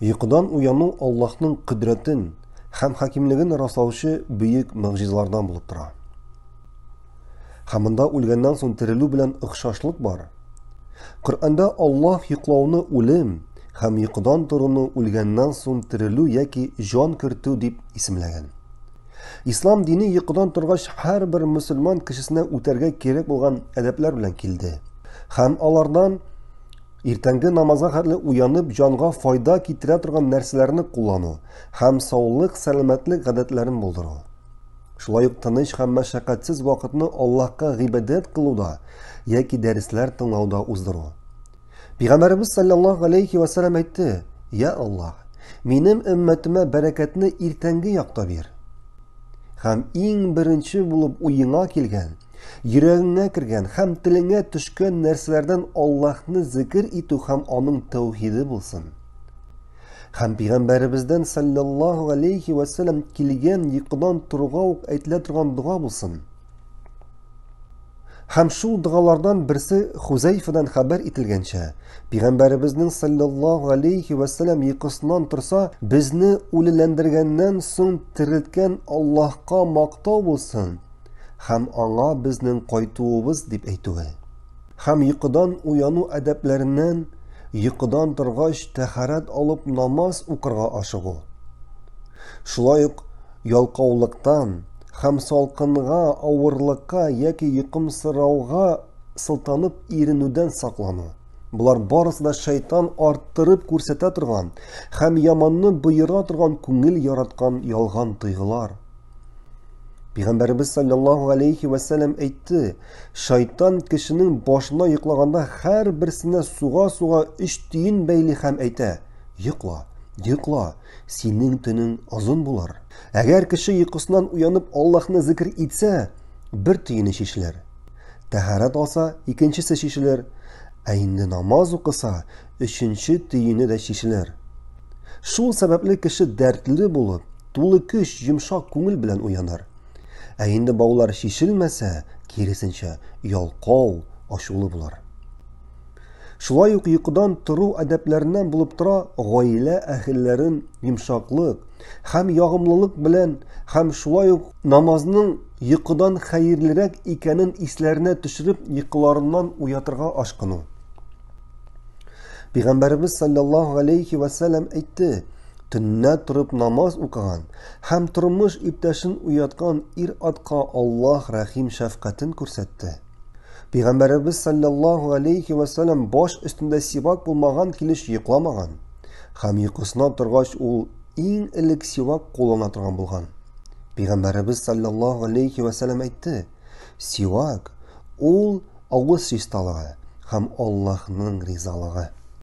ұйқыдан ояну аллаһтың құдіретін һәм хакимлігін раслаушы бүйік мағжизалардан болып тұра һәм мында өлгәннән соң тірілу белән охшашлык бар құранда аллаһ йоқлауны үлем һәм йоқыдан торуны үлгәннән соң тірілу яки жан кертү деп исемләгән ислам дине йоқыдан торгач һәрбер мөселман кешесенә үтәргә кирәк булган әдәпләр белән килде һәм алардан Иртәнге намаза хәтле уянып җанга файда китерә торган нәрсәләрне куллану һәм саулык, сәламәтлек гадәтләрен булдыру. Шулай ук тыныч һәм мәшәкатьсез вакытны Аллаһка гыйбадәт кылуда яки дәресләр тыңлауда уздыру. Пәйгамбәрбез саллаллаһу алейхи ва саллам әйтте: "Я Аллаһ, минем өммәтемә бәрәкәтне иртәнге якта бир." Һәм иң беренче булып уйына килгән Жүрегіңе кірген һәм тіліңе түшкөн нәрселәрдән Аллаһны зикр итү һәм аның тәухиде булсын. Һәм пәйгамбәребездән саллаллаһу алейхи ва сәллям килгән йокыдан торга ук әйтелә торган дуа булсын. Һәм шул дуалардан берсе Хузайфадан хәбәр ителгәнчә, Пәйгамбәребезнең саллаллаһу алейхи ва сәллям йокысыннан торса, безне үлеләндергәннән соң тирелткән Аллаһка мактау булсын ham аңа безнең кайтуыбыз дип әйтүе һәм йокыдан уяну әдәпләреннән йокыдан торгач тәһарәт алып намаз укырга ашыгу шулай ук ялкаулыктан һәм салкынга авырлыкка яки йокымсырауга сылтанып иренүдән саклану Бұлар барысы да шайтан арттырып күрсәтә торган һәм яманны бұйыра торган күңел яраткан ялған тыйғылар пайғамбарымыз саллаллаху алейхи уәссәләм әйтті, шайтан кішінің башына йықлағанда һәр бірсіне суға-суға үш тиін бәйлі һәм әйтә, йықла, йықла, сенің түнің ұзын болар. Әгәр кіші ұйқысынан уянып Аллахны зікір етсе, бір тиіні шешілер. Тәһәрәт алса, икеншісі шешілер. Ә инде намаз оқыса, үшінші тиіні дә шешілер. Шул сәбәпле кеше дәртлі болып, тулы күш, жұмшақ көңіл белән уянар. Ә инде баулар шишелмәсә, киресенчә ялқау, ашулы булар. Шулай ук йокыдан тору әдәпләреннән булып тора гаилә әһелләрен йомшаклык һәм ягымлылык белән һәм шулай ук намазның йокыдан хәерлерәк икәнен исләренә төшереп, йокыларыннан уятырга ашкыну. Пәйгамбәрбез саллаллаһу алейхи ва сәлләм әйтте: төннә тұрып намаз оқыған һәм тұрмыш иптәшін уятқан ир атқа Аллаһ рәхим шәфкатен күрсәтте. Пәйгамбәрбез саллаллаһу алейхи ва баш өстендә сибак булмаган килеш йокламаган. Һәм йокысына торгач ул иң элек сивак кулына болған. булган. Пәйгамбәрбез саллаллаһу алейхи ва саллям әйтте: "Сивак ул авыз чисталыгы һәм Аллаһның ризалыгы."